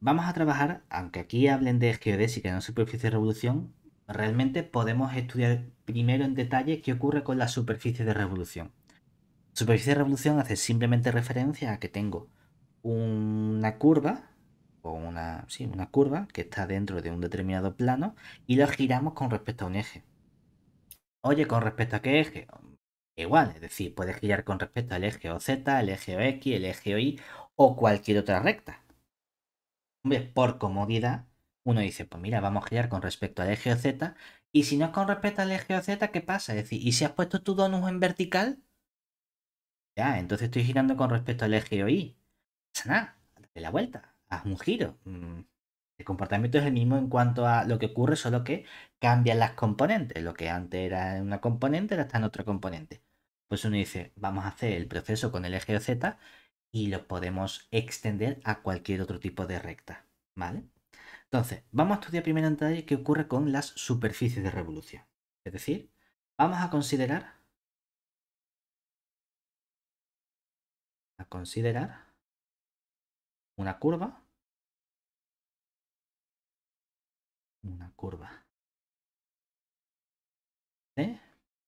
vamos a trabajar, aunque aquí hablen de que no superficie de revolución, realmente podemos estudiar primero en detalle qué ocurre con la superficie de revolución. Superficie de revolución hace simplemente referencia a que tengo una curva, o una, sí, una curva que está dentro de un determinado plano y la giramos con respecto a un eje. Oye, ¿con respecto a qué eje? Igual, es decir, puedes girar con respecto al eje OZ, el eje OX, el eje OY o cualquier otra recta por comodidad, uno dice, pues mira, vamos a girar con respecto al eje Z. Y si no es con respecto al eje Z, ¿qué pasa? Es decir, ¿y si has puesto tu donus en vertical? Ya, entonces estoy girando con respecto al eje OI. pasa nada, dale la vuelta, haz un giro. Mm, el comportamiento es el mismo en cuanto a lo que ocurre, solo que cambian las componentes. Lo que antes era una componente, ahora está en otra componente. Pues uno dice, vamos a hacer el proceso con el eje Z y lo podemos extender a cualquier otro tipo de recta, ¿vale? Entonces, vamos a estudiar primero en detalle qué ocurre con las superficies de revolución. Es decir, vamos a considerar a considerar una curva una curva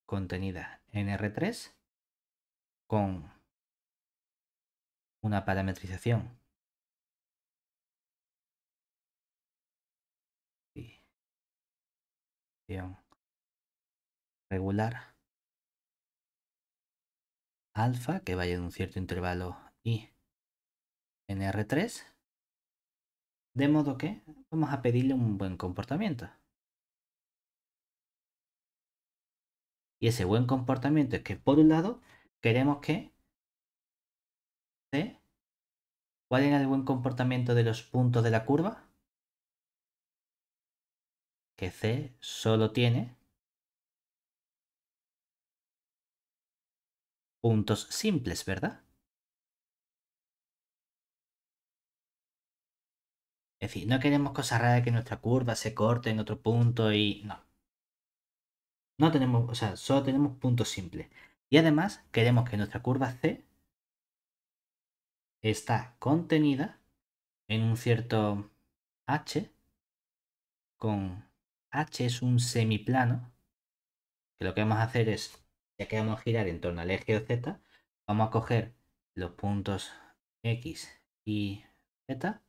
contenida en R3 con una parametrización. regular alfa que vaya de un cierto intervalo y en R3 de modo que vamos a pedirle un buen comportamiento y ese buen comportamiento es que por un lado queremos que ¿Cuál era el buen comportamiento de los puntos de la curva? Que C solo tiene puntos simples, ¿verdad? Es decir, no queremos cosas raras que nuestra curva se corte en otro punto y no. No tenemos, o sea, solo tenemos puntos simples. Y además queremos que nuestra curva C está contenida en un cierto H, con H es un semiplano, que lo que vamos a hacer es, ya que vamos a girar en torno al eje Z, vamos a coger los puntos X y Z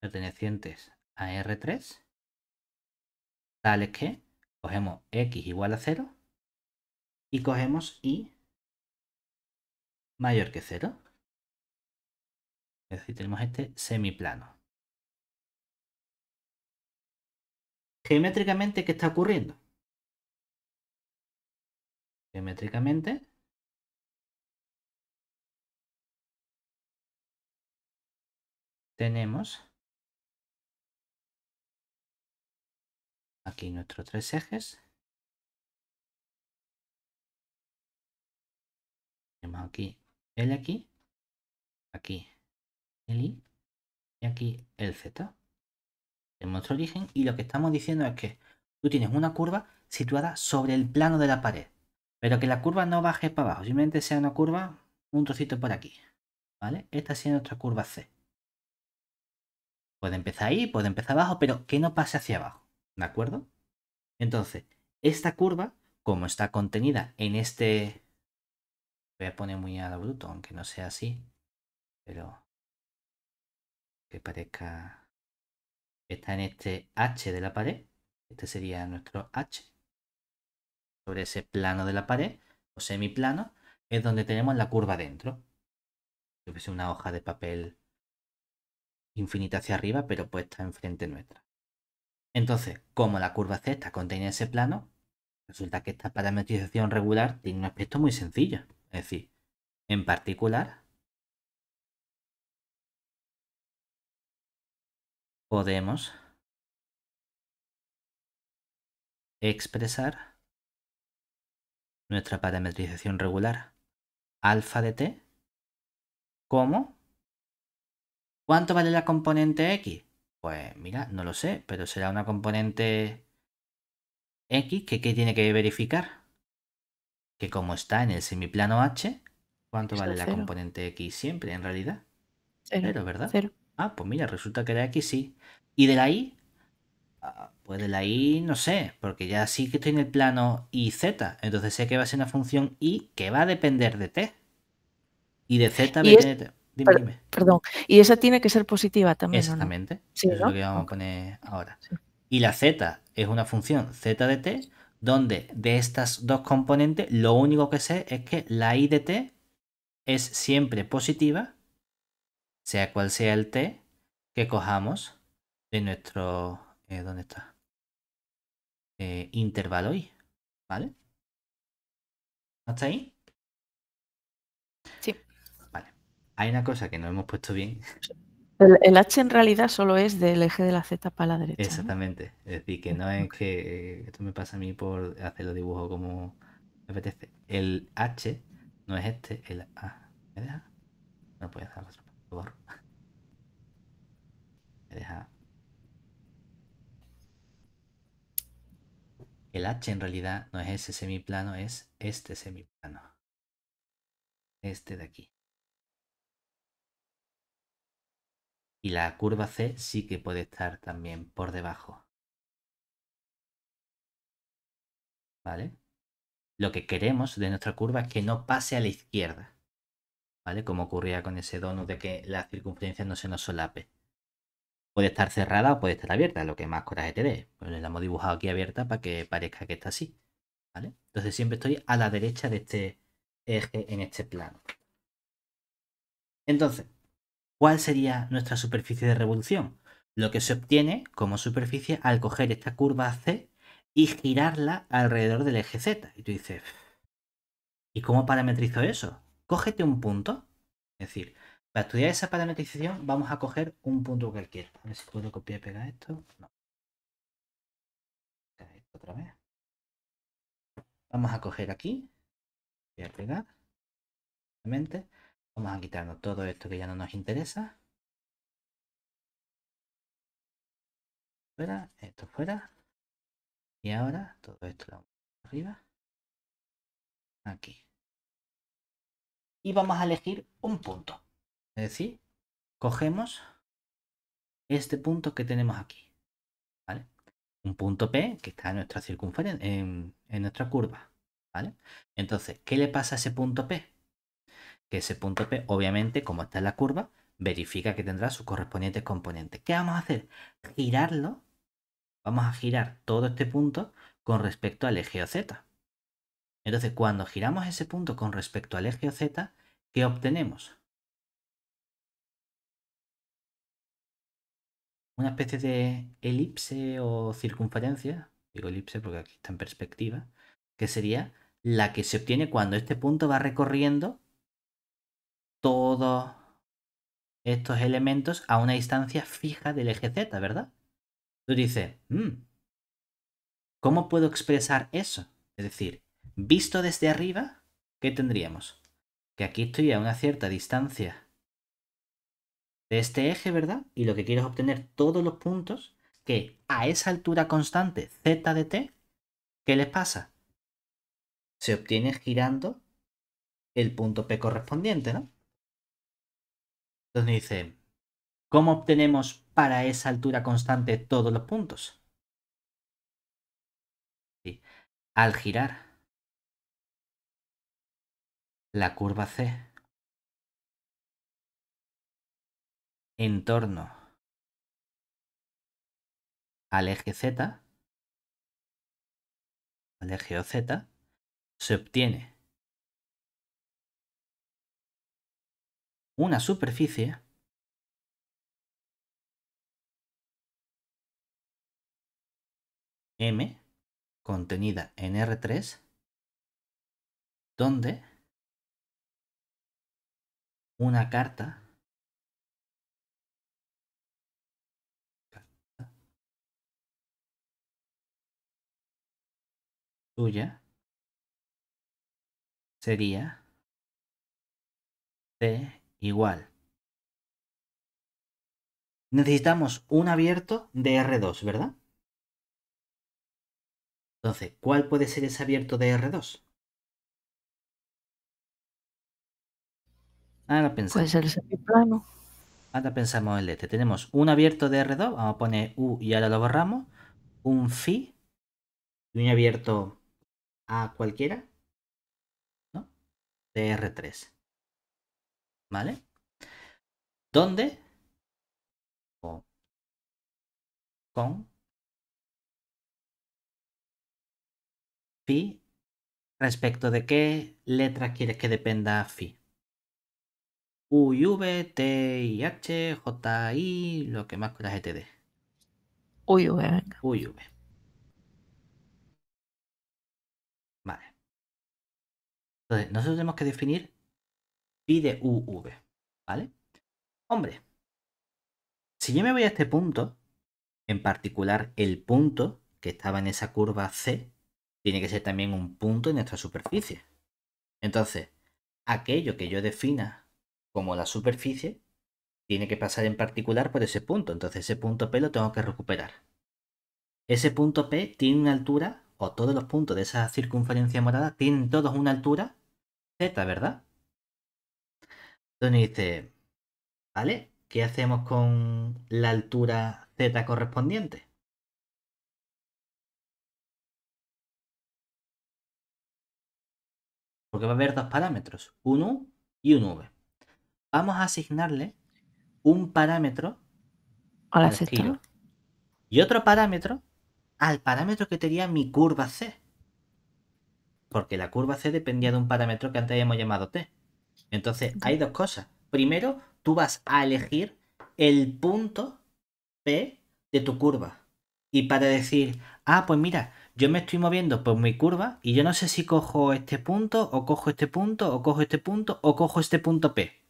pertenecientes a R3, tales que cogemos X igual a 0 y cogemos Y mayor que 0. Es decir, tenemos este semiplano. Geométricamente, ¿qué está ocurriendo? Geométricamente, tenemos aquí nuestros tres ejes. Tenemos aquí el aquí, aquí y aquí el z. Tenemos nuestro origen y lo que estamos diciendo es que tú tienes una curva situada sobre el plano de la pared, pero que la curva no baje para abajo, simplemente sea una curva, un trocito por aquí. ¿Vale? Esta sería nuestra curva C. Puede empezar ahí, puede empezar abajo, pero que no pase hacia abajo. ¿De acuerdo? Entonces, esta curva, como está contenida en este... Voy a poner muy a lo bruto, aunque no sea así. Pero que parezca está en este H de la pared. Este sería nuestro H. Sobre ese plano de la pared o semiplano es donde tenemos la curva dentro. Yo una hoja de papel infinita hacia arriba, pero puesta enfrente nuestra. Entonces, como la curva Z está contenida ese plano, resulta que esta parametrización regular tiene un aspecto muy sencillo. Es decir, en particular, podemos expresar nuestra parametrización regular alfa de t como ¿cuánto vale la componente x? Pues mira, no lo sé, pero será una componente x que ¿qué tiene que verificar que como está en el semiplano h, ¿cuánto vale la componente x siempre en realidad? Cero, cero ¿verdad? Cero. Ah, pues mira, resulta que de aquí sí. ¿Y de la Y? Ah, pues de la i no sé, porque ya sí que estoy en el plano Y, Z. Entonces sé que va a ser una función Y que va a depender de T. Y de Z de Dime, dime. Perdón, y esa tiene que ser positiva también. Exactamente, ¿no? sí, es lo que vamos a poner ahora. Y la Z es una función Z de T, donde de estas dos componentes lo único que sé es que la I de T es siempre positiva sea cual sea el t que cojamos de nuestro, eh, ¿dónde está? Eh, intervalo i, ¿vale? ¿Hasta ahí? Sí. Vale. Hay una cosa que no hemos puesto bien. El, h en realidad solo es del eje de la z para la derecha. Exactamente. Es decir, que no es que eh, esto me pasa a mí por hacer los dibujos como me apetece. El h no es este, el a. ¿Me deja? No puede otro. El H en realidad no es ese semiplano, es este semiplano. Este de aquí. Y la curva C sí que puede estar también por debajo. ¿Vale? Lo que queremos de nuestra curva es que no pase a la izquierda. ¿vale? Como ocurría con ese dono de que las circunferencias no se nos solape. Puede estar cerrada o puede estar abierta, lo que más coraje te dé. Pues la hemos dibujado aquí abierta para que parezca que está así, ¿vale? Entonces siempre estoy a la derecha de este eje en este plano. Entonces, ¿cuál sería nuestra superficie de revolución? Lo que se obtiene como superficie al coger esta curva C y girarla alrededor del eje Z. Y tú dices, ¿y cómo parametrizo eso? cógete un punto. Es decir, para estudiar esa parametrización vamos a coger un punto cualquiera. A ver si puedo copiar y pegar esto. No. otra vez. Vamos a coger aquí. Voy a pegar. Vamos a quitarnos todo esto que ya no nos interesa. Fuera, esto fuera. Y ahora todo esto lo vamos arriba. Aquí y vamos a elegir un punto. Es decir, cogemos este punto que tenemos aquí. ¿Vale? Un punto P que está en nuestra circunferencia, en, nuestra curva. ¿Vale? Entonces, ¿qué le pasa a ese punto P? Que ese punto P, obviamente, como está en la curva, verifica que tendrá su correspondiente componente. ¿Qué vamos a hacer? Girarlo. Vamos a girar todo este punto con respecto al eje OZ. Entonces, cuando giramos ese punto con respecto al eje Z, ¿qué obtenemos? Una especie de elipse o circunferencia, digo elipse porque aquí está en perspectiva, que sería la que se obtiene cuando este punto va recorriendo todos estos elementos a una distancia fija del eje Z, ¿verdad? Tú dices, mm, ¿cómo puedo expresar eso? Es decir, Visto desde arriba, ¿qué tendríamos? Que aquí estoy a una cierta distancia de este eje, ¿verdad? Y lo que quiero es obtener todos los puntos que a esa altura constante z de t, ¿qué les pasa? Se obtiene girando el punto p correspondiente, ¿no? Entonces dice, ¿cómo obtenemos para esa altura constante todos los puntos? Al girar la curva C. En torno al eje Z, al eje OZ, se obtiene una superficie M contenida en R3 donde una carta. tuya sería C igual. Necesitamos un abierto de R2, ¿verdad? Entonces, ¿cuál puede ser ese abierto de R2? Ahora pensamos. el semiplano. Ahora pensamos el este. Tenemos un abierto de R2, vamos a poner U y ahora lo borramos. Un Phi y un abierto a cualquiera ¿no? de R3. ¿Vale? ¿Dónde? con, con Phi respecto de qué letra quieres que dependa Phi. V, T H, J y... lo que más coraje te dé. V venga. V. Vale. Entonces, nosotros tenemos que definir pi de UV, ¿vale? Hombre, si yo me voy a este punto, en particular el punto que estaba en esa curva C, tiene que ser también un punto en nuestra superficie. Entonces, aquello que yo defina como la superficie, tiene que pasar en particular por ese punto. Entonces ese punto P lo tengo que recuperar. Ese punto P tiene una altura, o todos los puntos de esa circunferencia morada tienen todos una altura Z, ¿verdad? Entonces dice, ¿vale? ¿Qué hacemos con la altura Z correspondiente? Porque va a haber dos parámetros, un U y un V vamos a asignarle un parámetro al la y otro parámetro al parámetro que tenía mi curva C. Porque la curva C dependía de un parámetro que antes habíamos llamado T. Entonces, hay dos cosas. Primero, tú vas a elegir el punto P de tu curva. Y para decir, ah, pues mira, yo me estoy moviendo por mi curva y yo no sé si cojo este punto o cojo este punto o cojo este punto o cojo este punto P.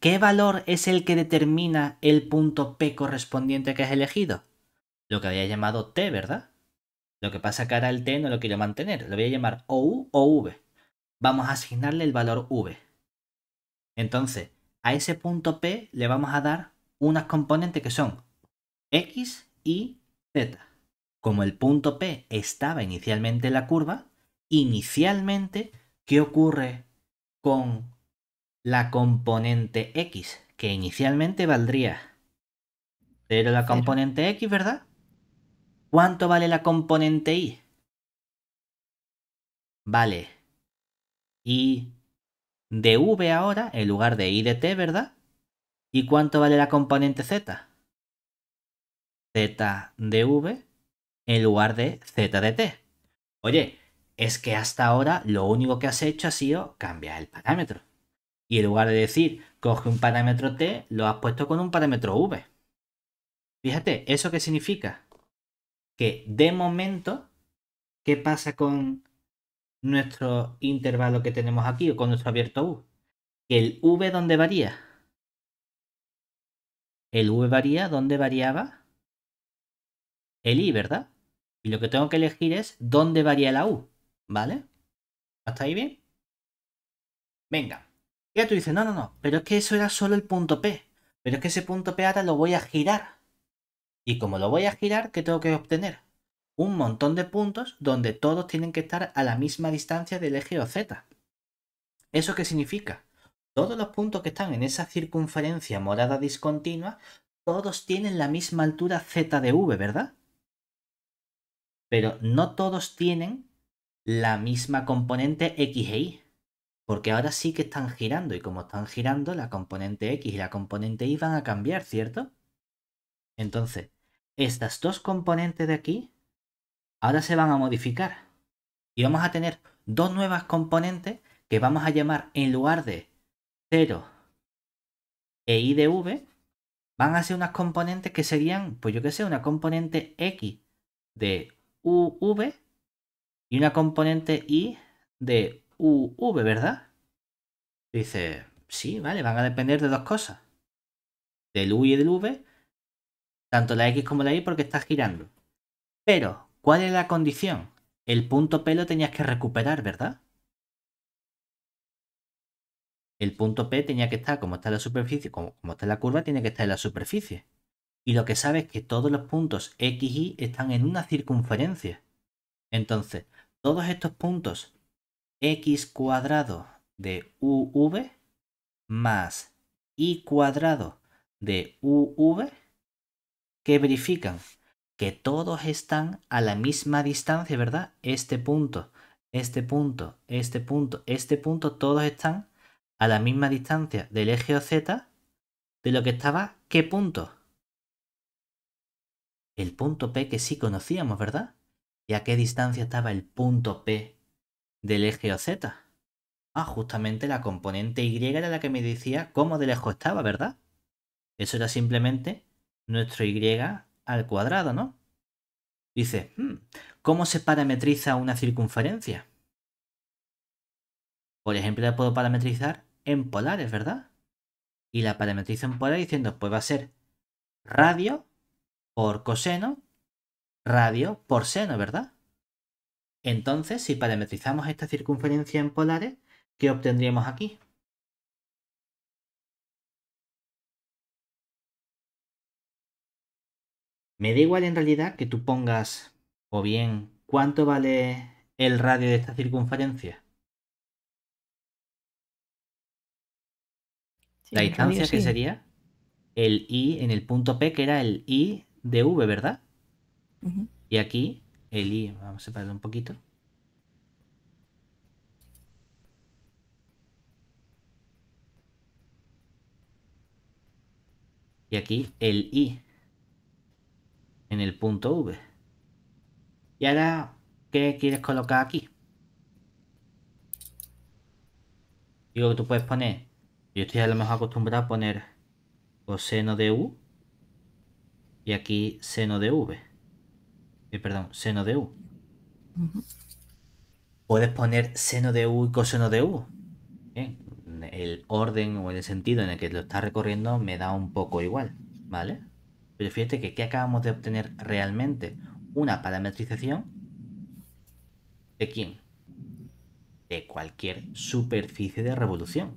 ¿Qué valor es el que determina el punto P correspondiente que has elegido? Lo que había llamado T, ¿verdad? Lo que pasa que ahora el T no lo quiero mantener, lo voy a llamar OU o V. Vamos a asignarle el valor V. Entonces, a ese punto P le vamos a dar unas componentes que son X, Y, Z. Como el punto P estaba inicialmente en la curva, inicialmente, ¿qué ocurre con la componente X, que inicialmente valdría 0 la componente X, ¿verdad? ¿Cuánto vale la componente Y? Vale. Y de V ahora, en lugar de Y de T, ¿verdad? ¿Y cuánto vale la componente Z? Z de V en lugar de Z de T. Oye, es que hasta ahora lo único que has hecho ha sido cambiar el parámetro. Y en lugar de decir, coge un parámetro t, lo has puesto con un parámetro v. Fíjate, ¿eso qué significa? Que de momento, ¿qué pasa con nuestro intervalo que tenemos aquí o con nuestro abierto u? Que el v ¿dónde varía. El v varía donde variaba el i, ¿verdad? Y lo que tengo que elegir es dónde varía la u, ¿vale? ¿Hasta ahí bien? Venga. Y tú dices, no, no, no, pero es que eso era solo el punto P. Pero es que ese punto P ahora lo voy a girar. Y como lo voy a girar, ¿qué tengo que obtener? Un montón de puntos donde todos tienen que estar a la misma distancia del eje OZ. ¿Eso qué significa? Todos los puntos que están en esa circunferencia morada discontinua, todos tienen la misma altura Z de V, ¿verdad? Pero no todos tienen la misma componente X e Y. Porque ahora sí que están girando y como están girando, la componente X y la componente Y van a cambiar, ¿cierto? Entonces, estas dos componentes de aquí ahora se van a modificar. Y vamos a tener dos nuevas componentes que vamos a llamar en lugar de 0 e i de v, van a ser unas componentes que serían, pues yo qué sé, una componente x de uv y una componente y de V, ¿verdad? Dice, sí, vale, van a depender de dos cosas. Del U y del V, tanto la X como la Y porque está girando. Pero, ¿cuál es la condición? El punto P lo tenías que recuperar, ¿verdad? El punto P tenía que estar como está la superficie, como, como está la curva, tiene que estar en la superficie. Y lo que sabes es que todos los puntos X y están en una circunferencia. Entonces, todos estos puntos x cuadrado de uv más y cuadrado de uv que verifican que todos están a la misma distancia, ¿verdad? Este punto, este punto, este punto, este punto, todos están a la misma distancia del eje OZ de lo que estaba qué punto. El punto P que sí conocíamos, ¿verdad? ¿Y a qué distancia estaba el punto P del eje z Ah, justamente la componente Y era la que me decía cómo de lejos estaba, ¿verdad? Eso era simplemente nuestro Y al cuadrado, ¿no? Dice, hmm, ¿cómo se parametriza una circunferencia? Por ejemplo, la puedo parametrizar en polares, ¿verdad? Y la parametrizo en polares diciendo, pues va a ser radio por coseno, radio por seno, ¿verdad? Entonces, si parametrizamos esta circunferencia en polares, ¿qué obtendríamos aquí? Me da igual en realidad que tú pongas o bien cuánto vale el radio de esta circunferencia. La distancia que sería el i en el punto P, que era el i de v, ¿verdad? Y aquí el i, vamos a separarlo un poquito. Y aquí el i en el punto v. Y ahora, ¿qué quieres colocar aquí? Digo que tú puedes poner, yo estoy a lo mejor acostumbrado a poner coseno de u y aquí seno de v. Eh, perdón, seno de U. Puedes poner seno de U y coseno de U. El orden o el sentido en el que lo estás recorriendo me da un poco igual, ¿vale? Pero fíjate que ¿qué acabamos de obtener realmente? Una parametrización de quién? De cualquier superficie de revolución.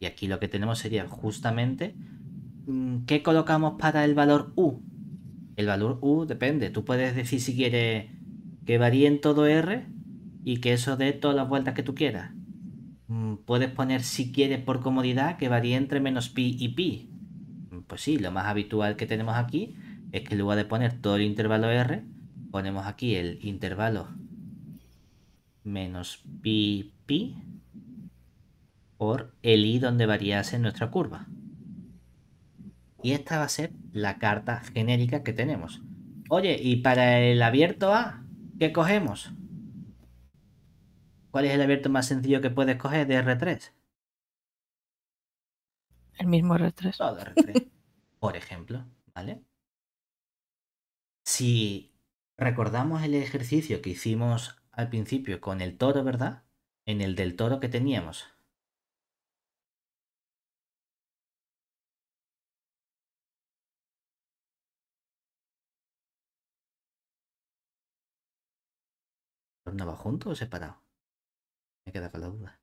Y aquí lo que tenemos sería justamente mm, qué colocamos para el valor U el valor U depende. Tú puedes decir si quieres que varíe en todo R y que eso dé todas las vueltas que tú quieras. Mm, puedes poner si quieres por comodidad que varíe entre menos pi y pi. Mm, pues sí, lo más habitual que tenemos aquí es que en lugar de poner todo el intervalo R, ponemos aquí el intervalo menos pi pi por el i donde variase nuestra curva. Y esta va a ser la carta genérica que tenemos. Oye, y para el abierto A, ¿qué cogemos? ¿Cuál es el abierto más sencillo que puedes coger de R3? El mismo R3. Todo R3. por ejemplo, ¿vale? Si recordamos el ejercicio que hicimos al principio con el toro, ¿verdad? En el del toro que teníamos va junto o separado? Me queda con la duda.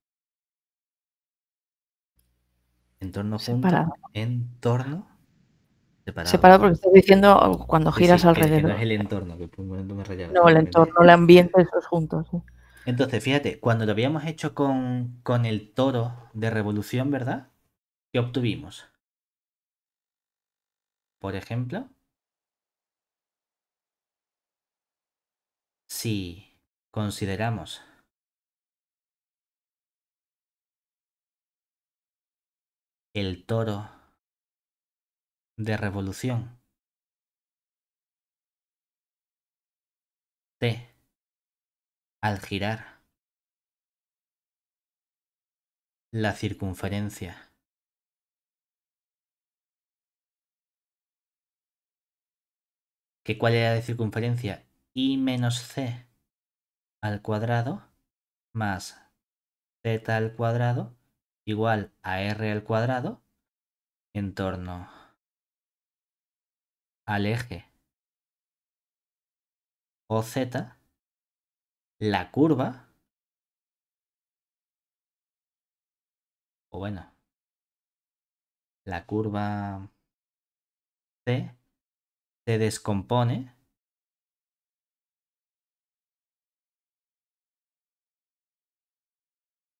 ¿Entorno junto? ¿Entorno? Separado. Separado porque estás diciendo cuando giras alrededor. no el entorno, No, el entorno, el ambiente, esos juntos. Entonces, fíjate, cuando lo habíamos hecho con, con el toro de revolución, ¿verdad? ¿Qué obtuvimos? Por ejemplo, sí consideramos el toro de revolución T al girar la circunferencia ¿Qué cuál era de circunferencia? I menos C al cuadrado más z al cuadrado igual a r al cuadrado en torno al eje z la curva, o bueno, la curva C se descompone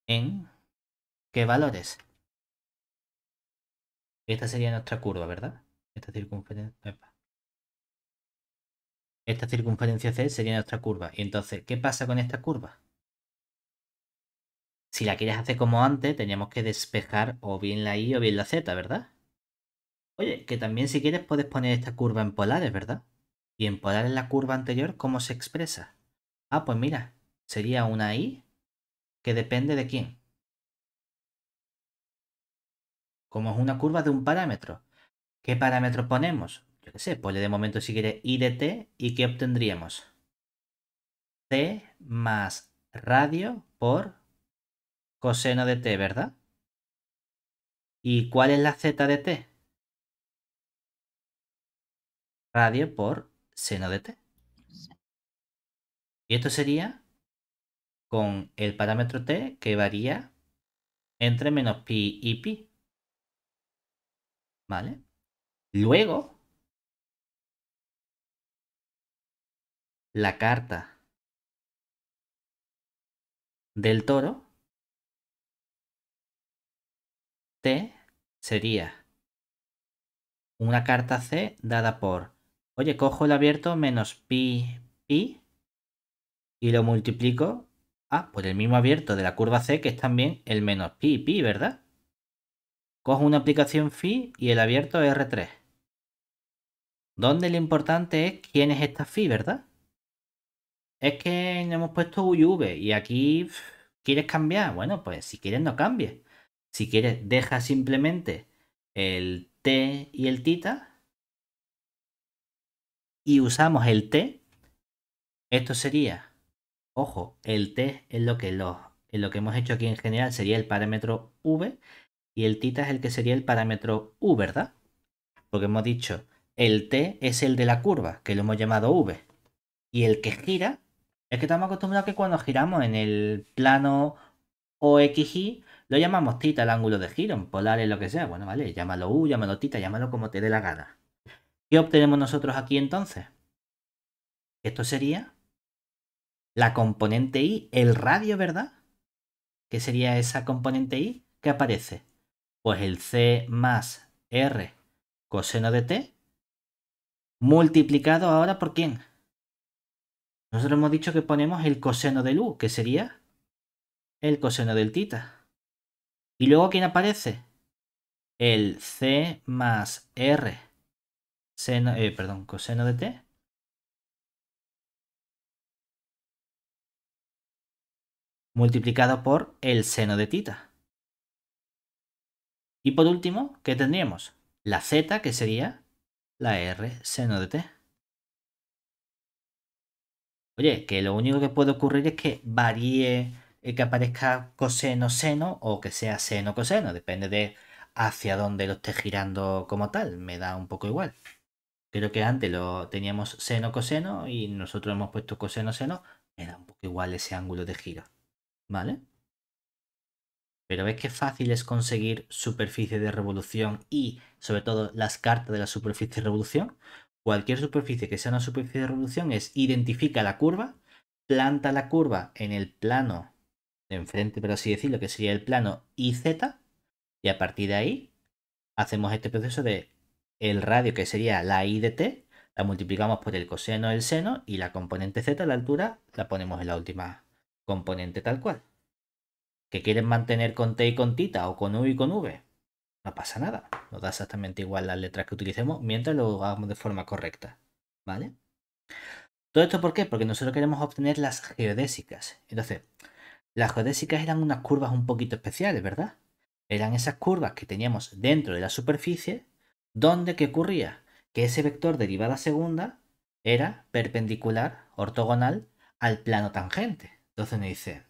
en qué valores. Esta sería nuestra curva, ¿verdad? Esta circunferencia. Esta circunferencia C sería nuestra curva. Y entonces, ¿qué pasa con esta curva? Si la quieres hacer como antes, teníamos que despejar o bien la I o bien la Z, ¿verdad? Oye, que también si quieres puedes poner esta curva en polares, ¿verdad? Y en polares la curva anterior, ¿cómo se expresa? Ah, pues mira, sería una I que depende de quién. Como es una curva de un parámetro. ¿Qué parámetro ponemos? Yo qué sé, ponle pues de momento si quiere i de t y ¿qué obtendríamos? t más radio por coseno de t, ¿verdad? ¿Y cuál es la z de t? Radio por seno de t. Y esto sería con el parámetro t que varía entre menos pi y pi. ¿Vale? Luego, la carta del toro t sería una carta c dada por, oye, cojo el abierto menos pi, pi y lo multiplico Ah, por pues el mismo abierto de la curva C que es también el menos pi y pi, ¿verdad? Cojo una aplicación phi y el abierto R3. Donde lo importante es quién es esta phi, ¿verdad? Es que hemos puesto u y v y aquí quieres cambiar. Bueno, pues si quieres no cambies. Si quieres deja simplemente el t y el tita y usamos el t. Esto sería Ojo, el T es lo que lo, eh, lo que hemos hecho aquí en general sería el parámetro v y el tita es el que sería el parámetro u, ¿verdad? Porque hemos dicho, el t es el de la curva, que lo hemos llamado v. Y el que gira, es que estamos acostumbrados a que cuando giramos en el plano OXY, lo llamamos tita el ángulo de giro, en polar, polares, lo que sea. Bueno, vale, llámalo u, llámalo tita, llámalo como te dé la gana. ¿Qué obtenemos nosotros aquí entonces? Esto sería la componente I, el radio, ¿verdad? ¿Qué sería esa componente I que aparece? Pues el C más R coseno de T multiplicado ahora por quién? Nosotros hemos dicho que ponemos el coseno del U, que sería el coseno del tita. Y luego ¿quién aparece? El C más R seno, eh, perdón, coseno de T multiplicado por el seno de tita. Y por último, ¿qué tendríamos? La z, que sería la r seno de t. Oye, que lo único que puede ocurrir es que varíe, eh, que aparezca coseno seno o que sea seno coseno, depende de hacia dónde lo esté girando como tal, me da un poco igual. Creo que antes lo teníamos seno coseno y nosotros hemos puesto coseno seno, me da un poco igual ese ángulo de giro. ¿vale? Pero ves qué fácil es conseguir superficie de revolución y, sobre todo, las cartas de la superficie de revolución. Cualquier superficie que sea una superficie de revolución es identifica la curva, planta la curva en el plano de enfrente, pero así decirlo, que sería el plano IZ, y a partir de ahí hacemos este proceso de el radio, que sería la I de t, la multiplicamos por el coseno del seno y la componente z, la altura, la ponemos en la última componente tal cual. Que quieren mantener con T y con tita o con U y con V. No pasa nada. Nos da exactamente igual las letras que utilicemos mientras lo hagamos de forma correcta. ¿Vale? ¿Todo esto por qué? Porque nosotros queremos obtener las geodésicas. Entonces, las geodésicas eran unas curvas un poquito especiales, ¿verdad? Eran esas curvas que teníamos dentro de la superficie, donde que ocurría? Que ese vector derivada segunda era perpendicular, ortogonal, al plano tangente. Entonces me dice,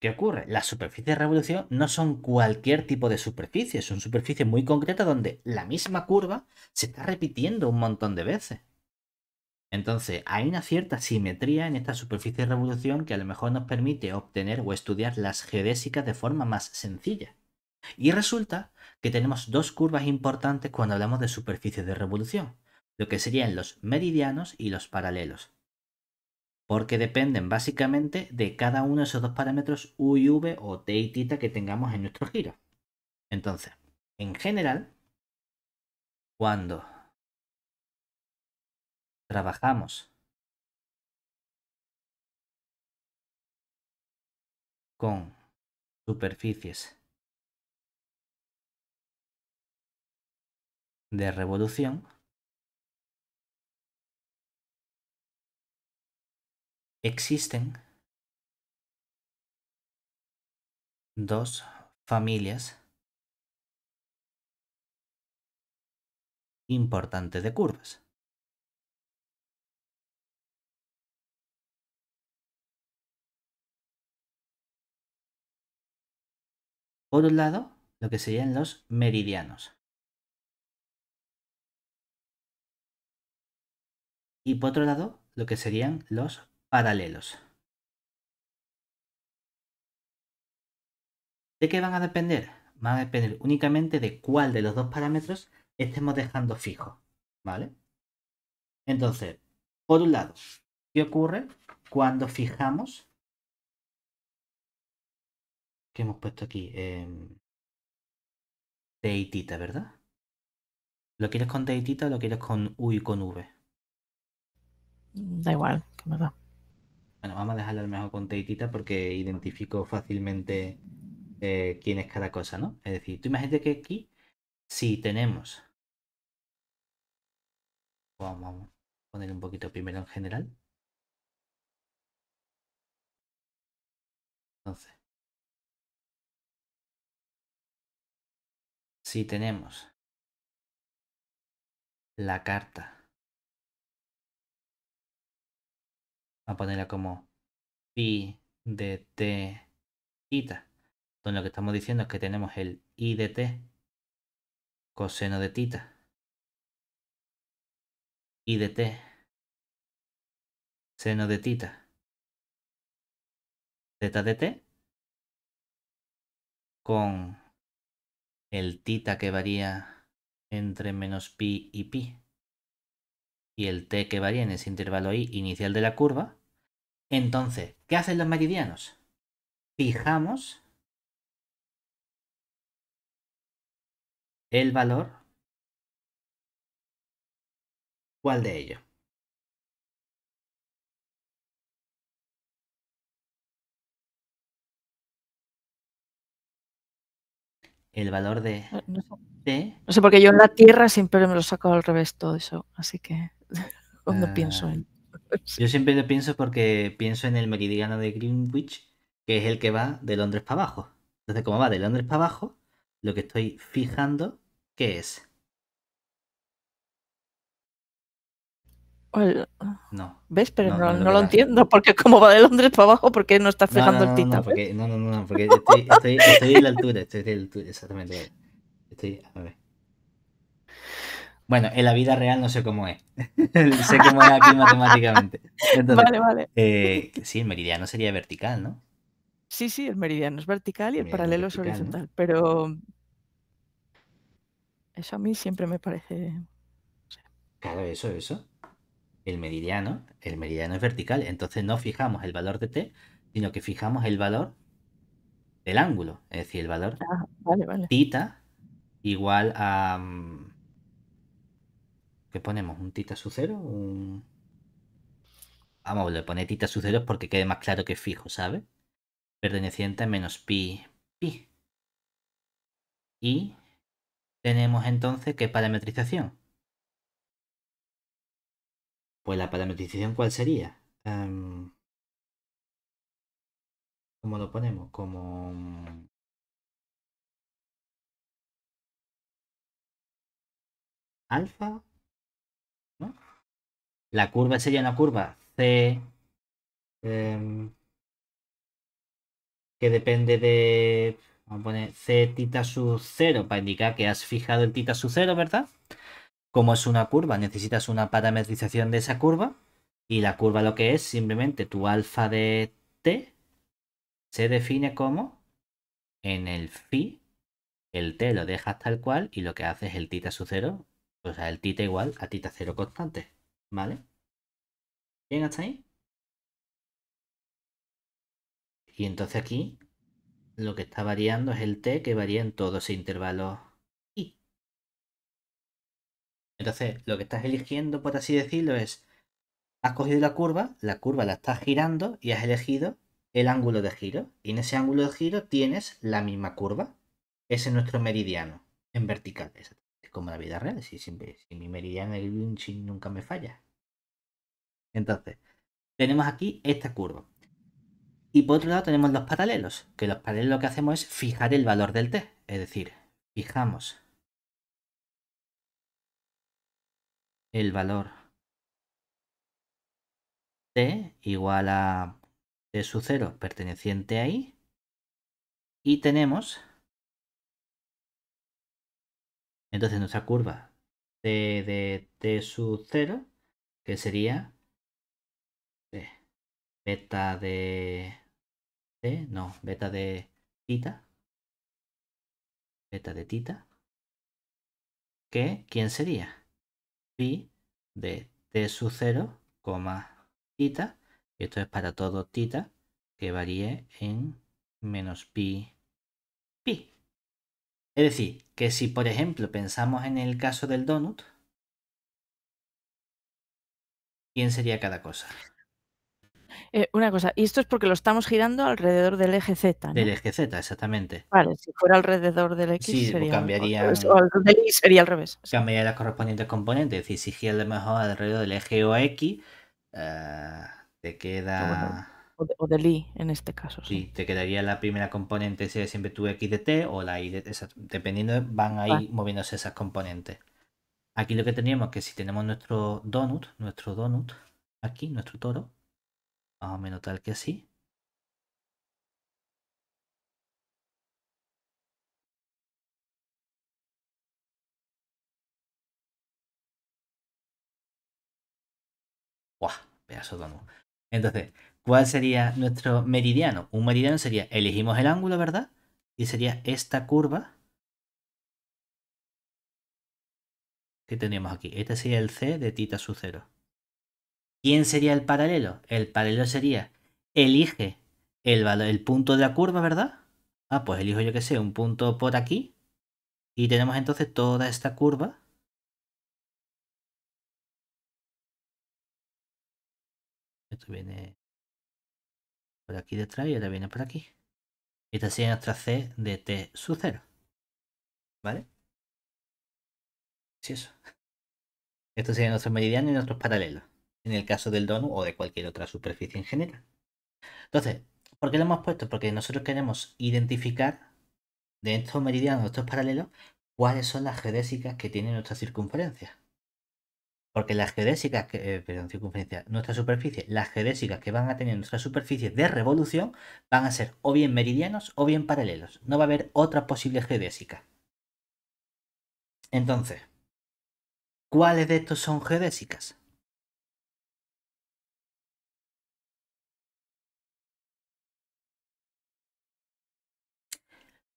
¿qué ocurre? Las superficies de revolución no son cualquier tipo de superficie, son superficies muy concretas donde la misma curva se está repitiendo un montón de veces. Entonces, hay una cierta simetría en esta superficie de revolución que a lo mejor nos permite obtener o estudiar las geodésicas de forma más sencilla. Y resulta que tenemos dos curvas importantes cuando hablamos de superficies de revolución, lo que serían los meridianos y los paralelos porque dependen básicamente de cada uno de esos dos parámetros U y V o T y tita que tengamos en nuestro giro. Entonces, en general, cuando trabajamos con superficies de revolución, existen dos familias importantes de curvas. Por un lado, lo que serían los meridianos. Y por otro lado, lo que serían los paralelos. ¿De qué van a depender? Van a depender únicamente de cuál de los dos parámetros estemos dejando fijo, ¿vale? Entonces, por un lado, ¿qué ocurre cuando fijamos? ¿Qué hemos puesto aquí? teitita, em, ¿verdad? ¿Lo quieres con teitita o lo quieres con u y con v? Da igual, que me da. Bueno, vamos a dejarlo a lo mejor con Teitita porque identifico fácilmente eh, quién es cada cosa, ¿no? Es decir, tú imagínate que aquí, si tenemos... vamos a poner un poquito primero en general. Entonces, si tenemos la carta a ponerla como pi de tita, Entonces lo que estamos diciendo es que tenemos el i de t coseno de tita, i de t seno de tita, zeta de t, con el tita que varía entre menos pi y pi, y el t que varía en ese intervalo i inicial de la curva, entonces, ¿qué hacen los meridianos? Fijamos el valor. ¿Cuál de ellos? el valor de, ah, no sé. porque yo en la Tierra siempre me lo saco al revés todo eso, así que cuando pienso ah, en... Yo siempre lo pienso porque pienso en el meridiano de Greenwich, que es el que va de Londres para abajo. Entonces, como va de Londres para abajo, lo que estoy fijando, ¿qué es? No. ¿Ves? Pero no, lo, entiendo, porque como va de Londres para abajo, ¿por qué no estás fijando el tita? No, no, no, no, porque estoy, estoy, estoy, en la altura, estoy en la altura, exactamente. Estoy, a ver. Bueno, en la vida real no sé cómo es. sé cómo es aquí matemáticamente. vale, vale. Eh, sí, el meridiano sería vertical, ¿no? Sí, sí, el meridiano es vertical y el, paralelo es horizontal, pero eso a mí siempre me parece... Claro, eso, eso. El meridiano, el meridiano es vertical, entonces no fijamos el valor de t, sino que fijamos el valor del ángulo, es decir, el valor ah, tita igual a... Mm, ¿Qué ponemos? ¿Un tita su cero? Vamos, le pone tita su cero porque quede más claro que fijo, ¿sabes? Perteneciente a menos pi, pi. Y tenemos entonces qué parametrización. Pues la parametrización, ¿cuál sería? Em, ¿Cómo lo ponemos? Como... alfa la curva sería una curva C em, que depende de, vamos a poner C tita sub 0 para indicar que has fijado el tita sub 0, ¿verdad? Como es una curva, necesitas una parametrización de esa curva y la curva lo que es simplemente tu alfa de t se define como en el phi, el t lo dejas tal cual y lo que hace es el tita sub 0, o sea, el tita igual a tita 0 constante. ¿Vale? Bien, hasta ahí. Y entonces aquí lo que está variando es el t que varía en todos ese intervalo i. Entonces lo que estás eligiendo, por así decirlo, es, has cogido la curva, la curva la estás girando y has elegido el ángulo de giro. Y en ese ángulo de giro tienes la misma curva. Ese es nuestro meridiano en vertical como la vida real, si, siempre, si mi meridiana el ching nunca me falla. Entonces, tenemos aquí esta curva. Y por otro lado tenemos los paralelos, que los paralelos lo que hacemos es fijar el valor del t, es decir, fijamos el valor t igual a t sub 0 perteneciente a i y tenemos entonces nuestra curva de, de, T sub 0, que sería beta de, T, no, beta de tita, beta de tita, que, ¿quién sería? Pi de t sub cero coma tita, y esto es para todo tita, que varíe en menos pi, pi. Es decir, que si por ejemplo pensamos en el caso del donut, ¿quién sería cada cosa? Eh, una cosa, y esto es porque lo estamos girando alrededor del eje Z. ¿no? Del eje Z, exactamente. Vale, si fuera alrededor del X sería, al, revés. Cambiaría las correspondientes componentes. Es decir, si giras mejor alrededor del eje OX, x, eh, te queda. O de, del i en este caso. Sí. te quedaría la primera componente, sea siempre tu x de t o la y de t. Dependiendo, van ahí moviéndose esas componentes. Aquí lo que teníamos que si tenemos nuestro donut, nuestro donut, aquí, nuestro toro, más o menos tal que así. ¡Buah! Pedazo donut. Entonces, ¿cuál sería nuestro meridiano? Un meridiano sería, elegimos el ángulo, ¿verdad? Y sería esta curva. que tenemos aquí? Este sería el C de tita su cero. ¿Quién sería el paralelo? El paralelo sería, elige el, el punto de la curva, ¿verdad? Ah, pues elijo yo que sé, un punto por aquí. Y tenemos entonces toda esta curva Esto viene por aquí detrás y ahora viene por aquí. Y esta sería nuestra C de T sub 0. ¿Vale? sí, eso. esto sería nuestros meridianos y nuestros paralelos. En el caso del donu o de cualquier otra superficie en general. Entonces, ¿por qué lo hemos puesto? Porque nosotros queremos identificar de estos meridianos, de estos paralelos, cuáles son las geodésicas que tiene nuestra circunferencia. Porque las geodésicas, que, eh, perdón, circunferencia, nuestra superficie, las geodésicas que van a tener nuestra superficie de revolución van a ser o bien meridianos o bien paralelos. No va a haber otra posible geodésica. Entonces, ¿cuáles de estos son geodésicas?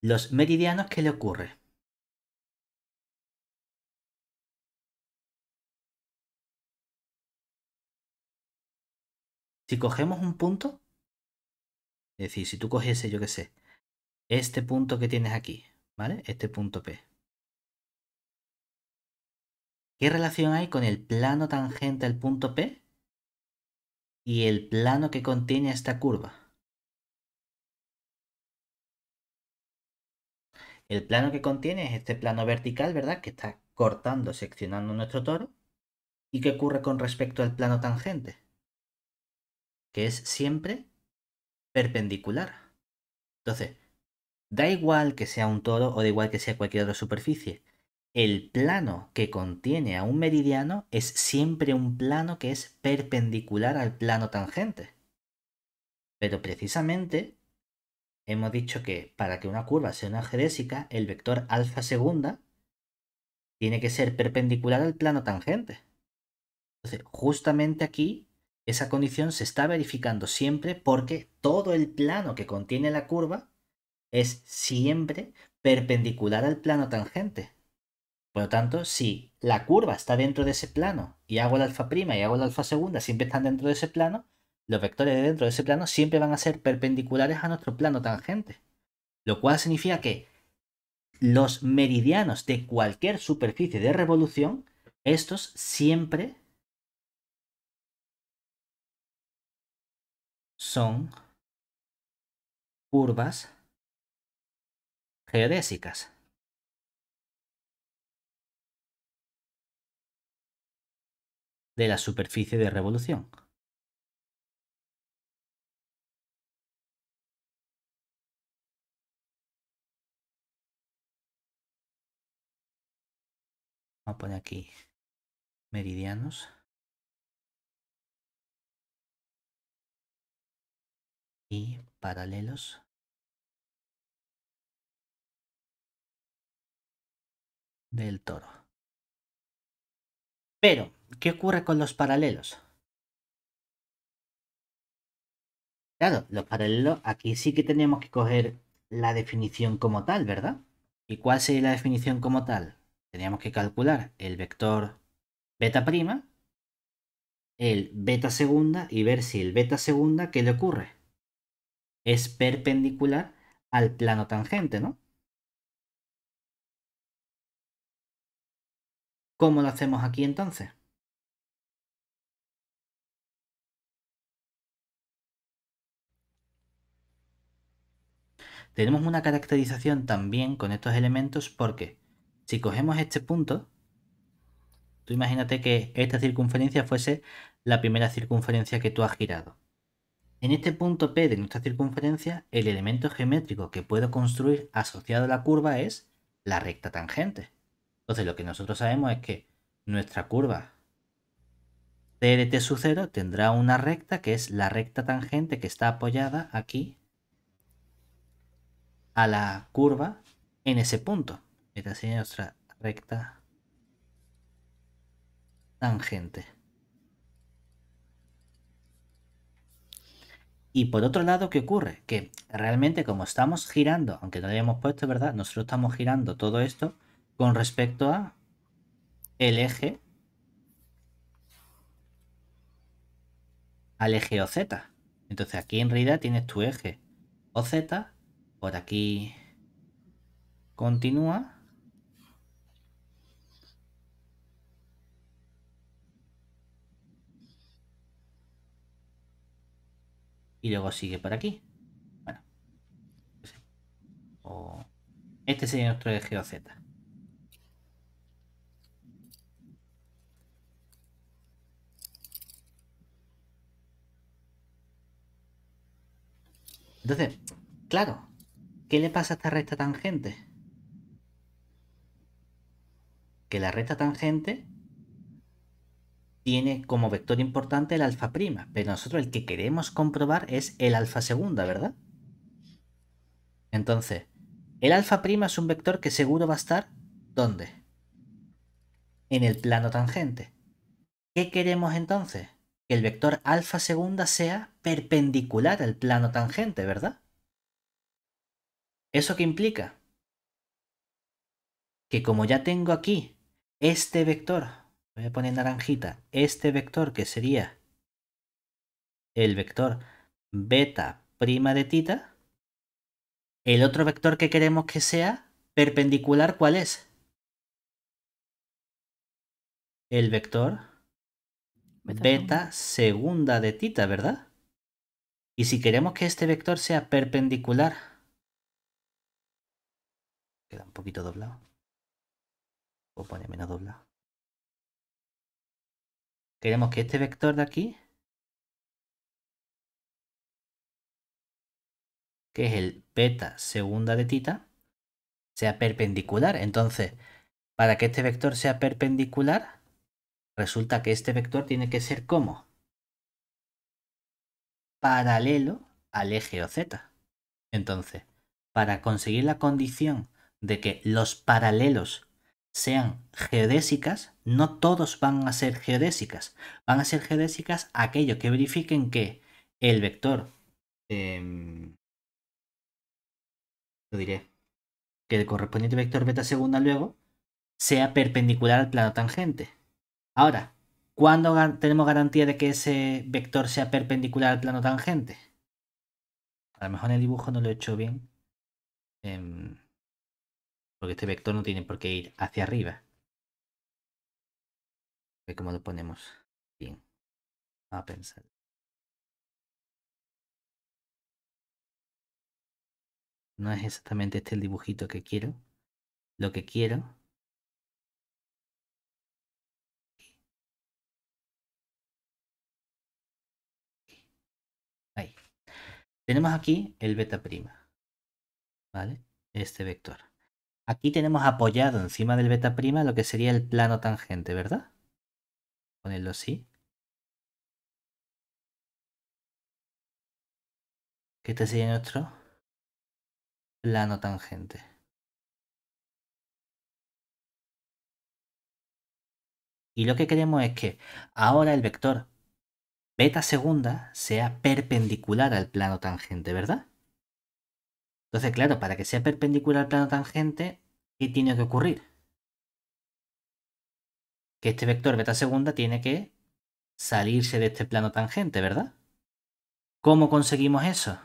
Los meridianos, ¿qué le ocurre? Si cogemos un punto, es decir, si tú cogiese, yo qué sé, este punto que tienes aquí, ¿vale? Este punto P. ¿Qué relación hay con el plano tangente al punto P y el plano que contiene esta curva? El plano que contiene es este plano vertical, ¿verdad? Que está cortando, seccionando nuestro toro. ¿Y qué ocurre con respecto al plano tangente? que es siempre perpendicular. Entonces, da igual que sea un toro o da igual que sea cualquier otra superficie. El plano que contiene a un meridiano es siempre un plano que es perpendicular al plano tangente. Pero precisamente hemos dicho que para que una curva sea una geodésica, el vector alfa segunda tiene que ser perpendicular al plano tangente. Entonces, justamente aquí esa condición se está verificando siempre porque todo el plano que contiene la curva es siempre perpendicular al plano tangente. Por lo tanto, si la curva está dentro de ese plano y hago la alfa prima y hago la alfa segunda, siempre están dentro de ese plano, los vectores de dentro de ese plano siempre van a ser perpendiculares a nuestro plano tangente. Lo cual significa que los meridianos de cualquier superficie de revolución, estos siempre son curvas geodésicas. de la superficie de revolución. Vamos a poner aquí meridianos. y paralelos del toro. Pero, ¿qué ocurre con los paralelos? Claro, los paralelos, aquí sí que tenemos que coger la definición como tal, ¿verdad? ¿Y cuál sería la definición como tal? Teníamos que calcular el vector beta prima, el beta segunda y ver si el beta segunda, ¿qué le ocurre? es perpendicular al plano tangente, ¿no? ¿Cómo lo hacemos aquí entonces? Tenemos una caracterización también con estos elementos porque si cogemos este punto, tú imagínate que esta circunferencia fuese la primera circunferencia que tú has girado. En este punto P de nuestra circunferencia, el elemento geométrico que puedo construir asociado a la curva es la recta tangente. Entonces lo que nosotros sabemos es que nuestra curva C de sub 0 tendrá una recta que es la recta tangente que está apoyada aquí a la curva en ese punto. Esta sería nuestra recta tangente. Y por otro lado, ¿qué ocurre? Que realmente como estamos girando, aunque no lo hayamos puesto, ¿verdad? Nosotros estamos girando todo esto con respecto a el eje al eje OZ. Entonces aquí en realidad tienes tu eje OZ, por aquí continúa y luego sigue por aquí. Bueno, este sería nuestro eje OZ. Entonces, claro, ¿qué le pasa a esta recta tangente? Que la recta tangente tiene como vector importante el alfa prima, pero nosotros el que queremos comprobar es el alfa segunda, ¿verdad? Entonces, el alfa prima es un vector que seguro va a estar ¿dónde? En el plano tangente. ¿Qué queremos entonces? Que el vector alfa segunda sea perpendicular al plano tangente, ¿verdad? ¿Eso qué implica? Que como ya tengo aquí este vector me pone naranjita, este vector que sería el vector beta prima de tita, el otro vector que queremos que sea perpendicular, ¿cuál es? El vector beta, segunda de tita, ¿verdad? Y si queremos que este vector sea perpendicular, queda un poquito doblado, o pone menos doblado queremos que este vector de aquí, que es el beta segunda de tita, sea perpendicular. Entonces, para que este vector sea perpendicular, resulta que este vector tiene que ser como paralelo al eje z. Entonces, para conseguir la condición de que los paralelos sean geodésicas, no todos van a ser geodésicas. Van a ser geodésicas aquello que verifiquen que el vector... Em, lo diré. Que el correspondiente vector beta segunda luego sea perpendicular al plano tangente. Ahora, ¿cuándo tenemos garantía de que ese vector sea perpendicular al plano tangente? A lo mejor en el dibujo no lo he hecho bien. Em, porque este vector no tiene por qué ir hacia arriba. A cómo lo ponemos. Bien. a pensar. No es exactamente este el dibujito que quiero. Lo que quiero Ahí. Tenemos aquí el beta prima, ¿vale? Este vector. Aquí tenemos apoyado encima del beta prima lo que sería el plano tangente, ¿verdad? Ponerlo así. Que este sería nuestro plano tangente. Y lo que queremos es que ahora el vector beta segunda sea perpendicular al plano tangente, ¿verdad? Entonces, claro, para que sea perpendicular al plano tangente, ¿qué tiene que ocurrir? Que este vector beta segunda tiene que salirse de este plano tangente, ¿verdad? ¿Cómo conseguimos eso?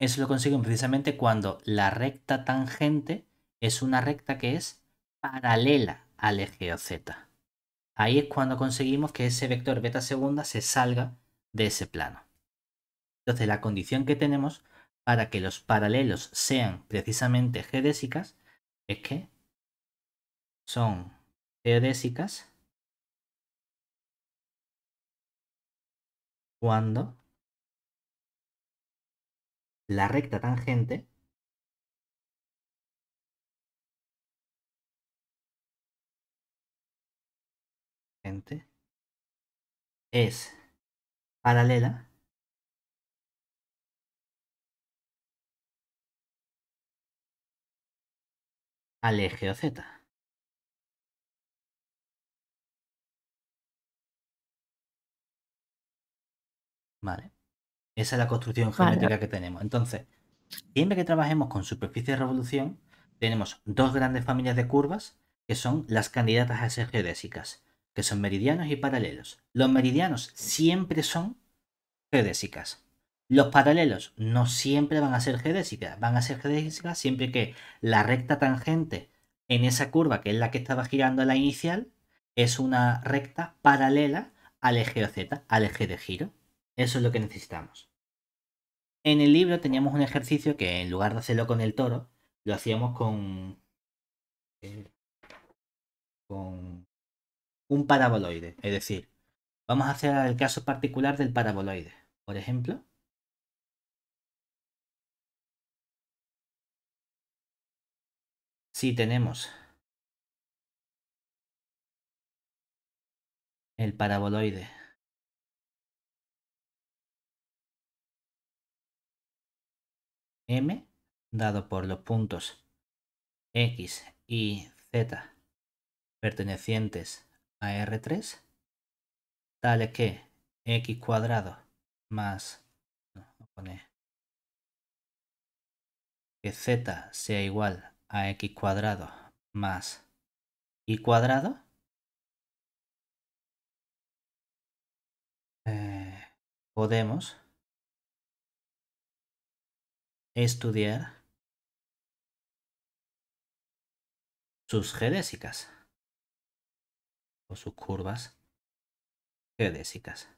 Eso lo conseguimos precisamente cuando la recta tangente es una recta que es paralela al eje OZ. Ahí es cuando conseguimos que ese vector beta segunda se salga de ese plano. Entonces la condición que tenemos para que los paralelos sean precisamente geodésicas es que son geodésicas cuando la recta tangente es paralela al eje z. Vale. Esa es la construcción geométrica que tenemos. Entonces, siempre que trabajemos con superficie de revolución, tenemos dos grandes familias de curvas que son las candidatas a ser geodésicas que son meridianos y paralelos. Los meridianos siempre son geodésicas. Los paralelos no siempre van a ser geodésicas, van a ser geodésicas siempre que la recta tangente en esa curva, que es la que estaba girando a la inicial, es una recta paralela al eje Z, al eje de giro. Eso es lo que necesitamos. En el libro teníamos un ejercicio que en lugar de hacerlo con el toro, lo hacíamos con eh, un paraboloide. Es decir, vamos a hacer el caso particular del paraboloide. Por ejemplo, si tenemos el paraboloide m dado por los puntos x y z pertenecientes a R3, tal que x cuadrado más, que z sea igual a x cuadrado más y cuadrado. Eh, podemos estudiar sus genésicas o sus curvas geodésicas.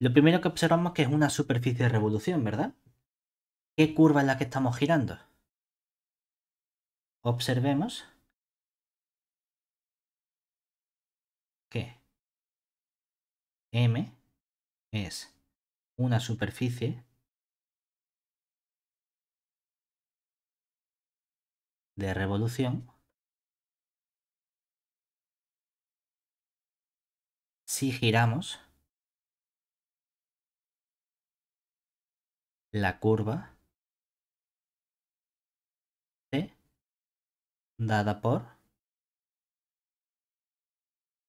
Lo primero que observamos que es una superficie de revolución, ¿verdad? ¿Qué curva es la que estamos girando? Observemos que M es una superficie de revolución si giramos la curva T dada por...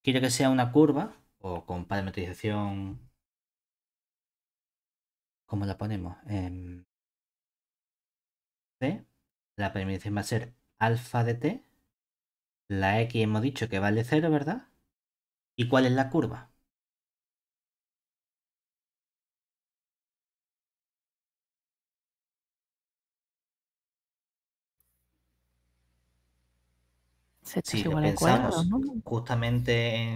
Quiero que sea una curva o con parametrización... ¿Cómo la ponemos? C. Em, la parametrización va a ser alfa de T. La X hemos dicho que vale 0, ¿verdad? ¿Y cuál es la curva? Si pensamos justamente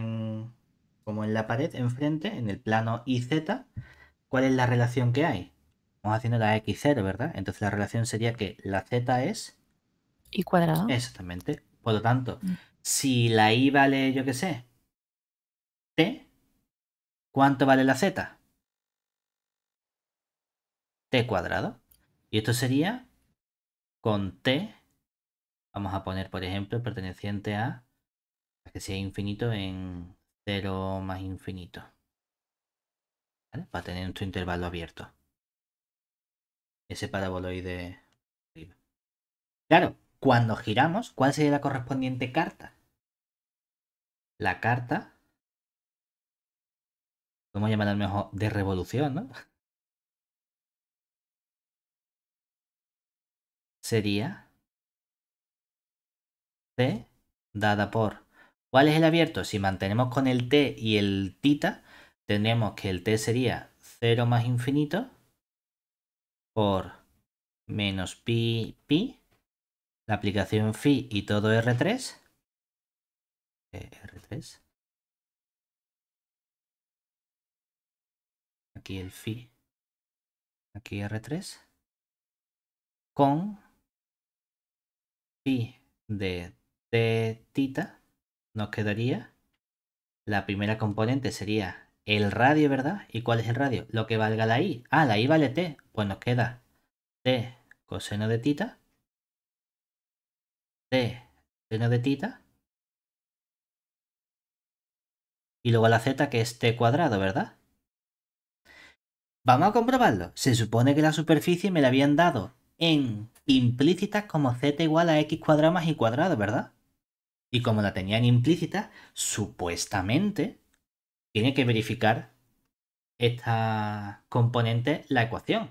como en la pared enfrente, en el plano IZ, ¿cuál es la relación que hay? Vamos haciendo la X0, ¿verdad? Entonces la relación sería que la Z es... Y cuadrado. Exactamente. Por lo tanto, mm. si la i vale, yo qué sé, T, ¿cuánto vale la Z? T cuadrado. Y esto sería con T, vamos a poner por ejemplo, perteneciente a, que sea infinito en 0 más infinito. va Para tener nuestro intervalo abierto. Ese paraboloide Claro, cuando giramos, ¿cuál sería la correspondiente carta? La carta podemos llamarlo mejor de revolución, ¿no? Sería T dada por. ¿Cuál es el abierto? Si mantenemos con el T y el tita, tendríamos que el T sería 0 más infinito por menos pi pi, la aplicación phi y todo R3. R3. aquí el phi, aquí R3, con phi de t tita nos quedaría, la primera componente sería el radio, ¿verdad? ¿Y cuál es el radio? Lo que valga la i. Ah, la i vale t, pues nos queda t coseno de tita, t seno de tita, y luego la z que es t cuadrado, ¿verdad? Vamos a comprobarlo. Se supone que la superficie me la habían dado en implícita como z igual a x cuadrado más y cuadrado, ¿verdad? Y como la tenían implícita, supuestamente tiene que verificar esta componente la ecuación.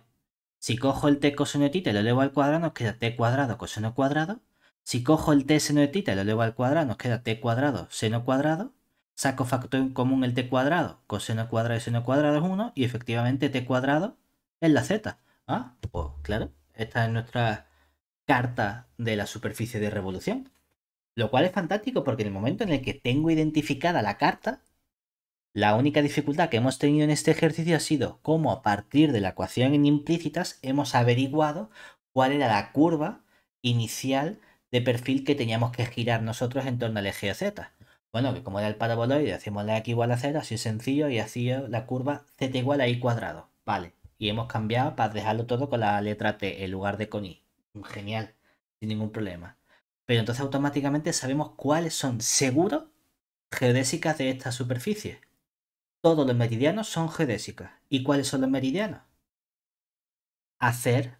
Si cojo el t coseno de tita y lo elevo al cuadrado, nos queda t cuadrado coseno cuadrado. Si cojo el t seno de tita y lo elevo al cuadrado, nos queda t cuadrado seno cuadrado saco factor en común el t cuadrado, coseno cuadrado y seno cuadrado es 1, y efectivamente t cuadrado es la z. Ah, pues claro, esta es nuestra carta de la superficie de revolución. Lo cual es fantástico porque en el momento en el que tengo identificada la carta, la única dificultad que hemos tenido en este ejercicio ha sido cómo a partir de la ecuación en implícitas hemos averiguado cuál era la curva inicial de perfil que teníamos que girar nosotros en torno al eje Z. Bueno, que como era el paraboloide, hacemos la x igual a 0, así es sencillo, y así la curva z igual a y cuadrado. Vale, y hemos cambiado para dejarlo todo con la letra t en lugar de con i. Genial, sin ningún problema. Pero entonces automáticamente sabemos cuáles son seguros geodésicas de esta superficie. Todos los meridianos son geodésicas. ¿Y cuáles son los meridianos? Hacer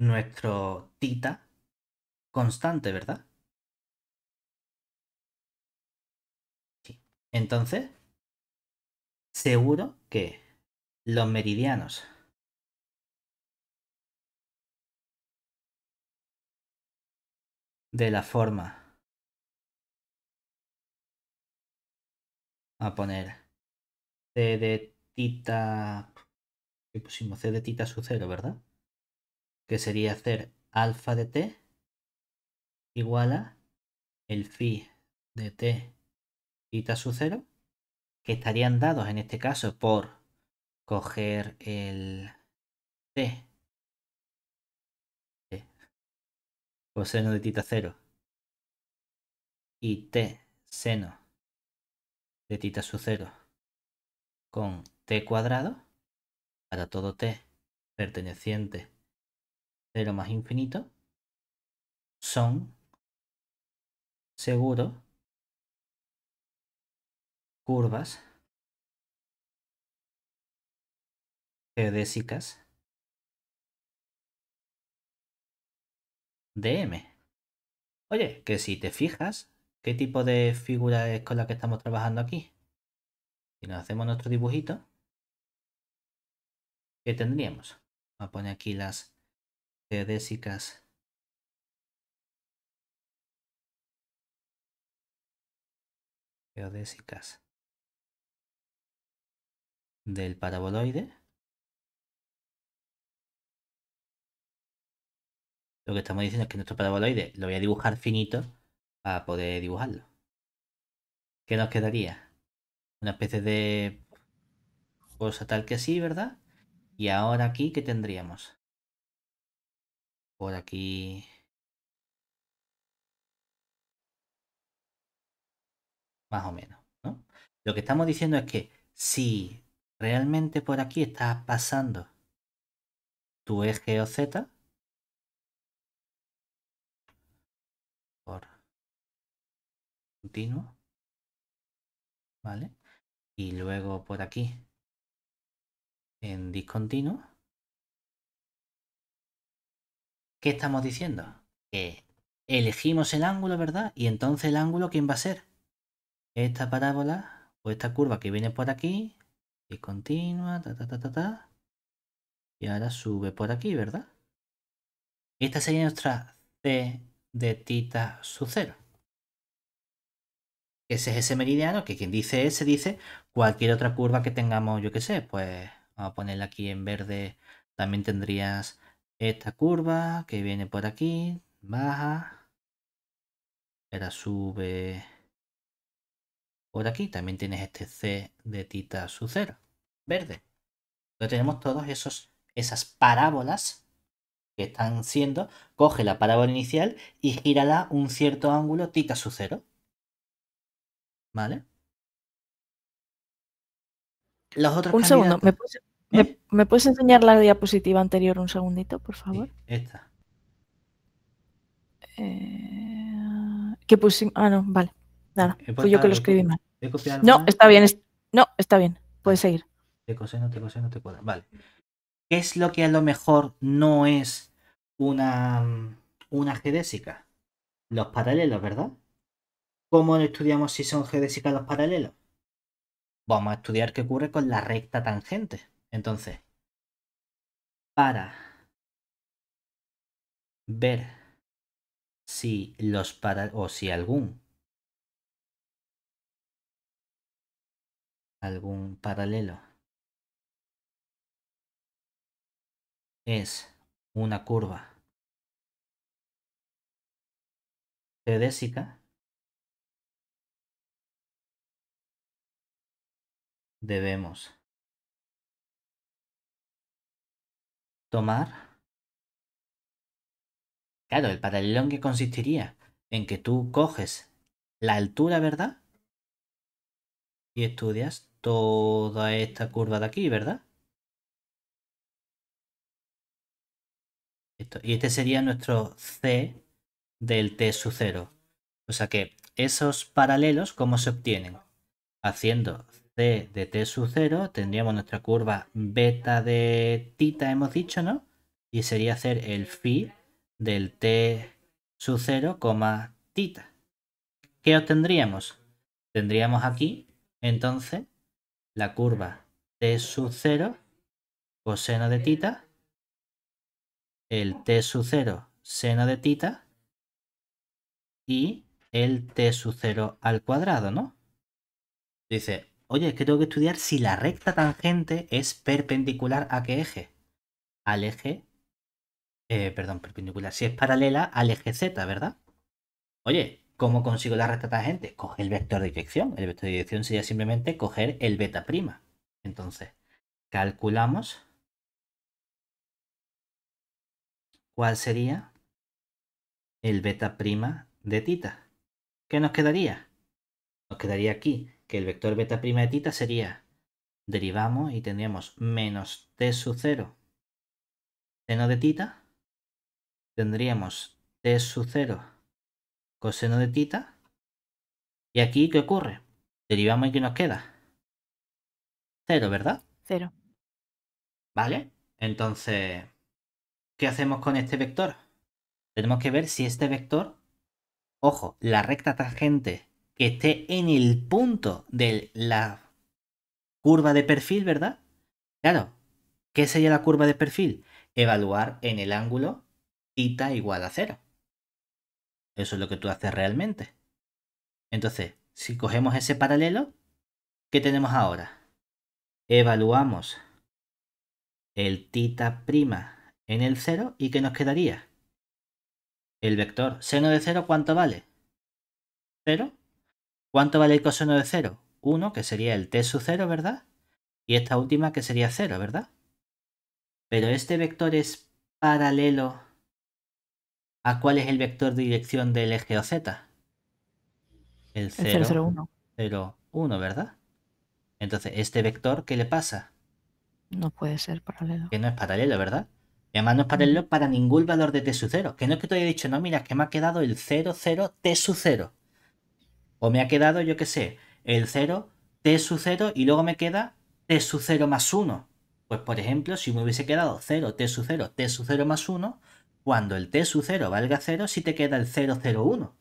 nuestro tita constante, ¿verdad? Entonces, seguro que los meridianos de la forma a poner C de tita que pusimos C de tita su cero, ¿verdad? Que sería hacer alfa de t igual a el phi de t tita su 0, que estarían dados en este caso por coger el t, t coseno pues de tita 0 y t seno de tita su 0 con t cuadrado para todo t perteneciente cero más infinito son seguros curvas geodésicas de M. Oye, que si te fijas, ¿qué tipo de figura es con la que estamos trabajando aquí? Si nos hacemos nuestro dibujito, ¿qué tendríamos? Vamos a poner aquí las geodésicas geodésicas del paraboloide. Lo que estamos diciendo es que nuestro paraboloide lo voy a dibujar finito para poder dibujarlo. ¿Qué nos quedaría? Una especie de cosa tal que sí, ¿verdad? Y ahora aquí, ¿qué tendríamos? Por aquí... Más o menos, ¿no? Lo que estamos diciendo es que si ¿Realmente por aquí estás pasando tu eje o Z? Por continuo. ¿Vale? Y luego por aquí en discontinuo. ¿Qué estamos diciendo? Que elegimos el ángulo, ¿verdad? Y entonces el ángulo, ¿quién va a ser? Esta parábola o esta curva que viene por aquí y continua, ta, ta, ta, ta, ta. Y ahora sube por aquí, ¿verdad? Esta sería nuestra C de tita su cero. Ese es ese meridiano que quien dice ese dice cualquier otra curva que tengamos, yo que sé, pues vamos a ponerla aquí en verde. También tendrías esta curva que viene por aquí, baja, ahora sube, por aquí también tienes este C de tita su cero, verde. Entonces tenemos todos esos, esas parábolas que están siendo, coge la parábola inicial y gírala un cierto ángulo tita su cero. ¿Vale? Los otros un segundo, ¿me puedes, ¿eh? me, puedes enseñar la diapositiva anterior un segundito, por favor? esta. Eh, que pusimos... Ah, no, vale. Nada, eh, fui yo que lo ah, escribí mal. No, está bien, no, está bien, puedes seguir. Te no te no te cuadra. Vale. ¿Qué es lo que a lo mejor no es una, mm, una geodésica? Los paralelos, ¿verdad? ¿Cómo estudiamos si son geodésicas los paralelos? Vamos a estudiar qué ocurre con la recta tangente. Entonces, para ver si los para o si algún algún paralelo. Es una curva geodésica debemos tomar claro el paralelo en que consistiría en que tú coges la altura verdad y estudias toda esta curva de aquí, ¿verdad? Y este sería nuestro C del T sub 0. O sea que esos paralelos, ¿cómo se obtienen? Haciendo C de T sub 0, tendríamos nuestra curva beta de tita, hemos dicho, ¿no? Y sería hacer el phi del T sub 0, tita. ¿Qué obtendríamos? Tendríamos aquí, entonces, la curva T sub 0 coseno de tita, el T sub 0 seno de tita y el T sub 0 al cuadrado, ¿no? Dice, oye, es que tengo que estudiar si la recta tangente es perpendicular a qué eje. Al eje, eh, perdón, perpendicular, si es paralela al eje Z, ¿verdad? Oye, ¿Cómo consigo la recta tangente? Coge el vector de dirección. El vector de dirección sería simplemente coger el beta prima. Entonces, calculamos cuál sería el beta prima de tita. ¿Qué nos quedaría? Nos quedaría aquí que el vector beta prima de tita sería, derivamos y tendríamos menos t sub 0 seno de tita, tendríamos t sub 0 coseno de tita. Y aquí, ¿qué ocurre? Derivamos y ¿qué nos queda? Cero, ¿verdad? Cero. ¿Vale? Entonces, ¿qué hacemos con este vector? Tenemos que ver si este vector, ojo, la recta tangente que esté en el punto de la curva de perfil, ¿verdad? Claro, ¿qué sería la curva de perfil? Evaluar en el ángulo tita igual a cero. Eso es lo que tú haces realmente. Entonces, si cogemos ese paralelo, ¿qué tenemos ahora? Evaluamos el tita prima en el 0 y ¿qué nos quedaría? El vector seno de 0, ¿cuánto vale? 0. ¿Cuánto vale el coseno de 0? 1, que sería el t sub 0, ¿verdad? Y esta última que sería 0, ¿verdad? Pero este vector es paralelo ¿A cuál es el vector de dirección del eje OZ? El 0, 0, 1. 0, 1, ¿verdad? Entonces, ¿este vector qué le pasa? No puede ser paralelo. Que no es paralelo, ¿verdad? Y además no es paralelo mm. para ningún valor de T sub 0. Que no es que te haya dicho, no, mira, que me ha quedado el 0, 0, T sub 0. O me ha quedado, yo qué sé, el 0, T sub 0 y luego me queda T sub 0 más 1. Pues por ejemplo, si me hubiese quedado 0, T sub 0, T sub 0 más 1, cuando el T sub 0 valga 0, sí te queda el 1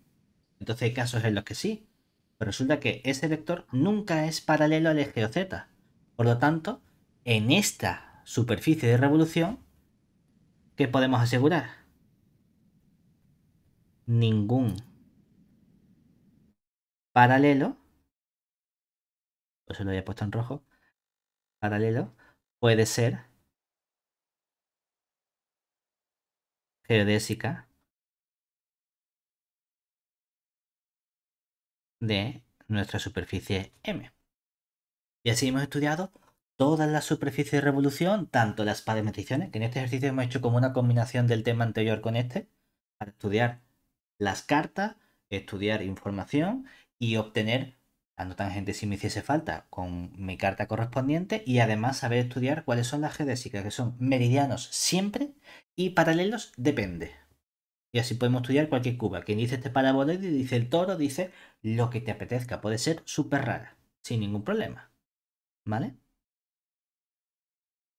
Entonces hay casos en los que sí. Pero resulta que ese vector nunca es paralelo al eje z. Por lo tanto, en esta superficie de revolución, ¿qué podemos asegurar? Ningún paralelo, pues eso lo había puesto en rojo, paralelo, puede ser geodésica de nuestra superficie M. Y así hemos estudiado todas las superficies de revolución, tanto las parametrizaciones, que en este ejercicio hemos hecho como una combinación del tema anterior con este, para estudiar las cartas, estudiar información y obtener Anotan gente si me hiciese falta con mi carta correspondiente y además saber estudiar cuáles son las geodésicas, que son meridianos siempre y paralelos depende. Y así podemos estudiar cualquier cuba. Quien dice este paraboloide, dice el toro, dice lo que te apetezca. Puede ser súper rara, sin ningún problema. ¿Vale?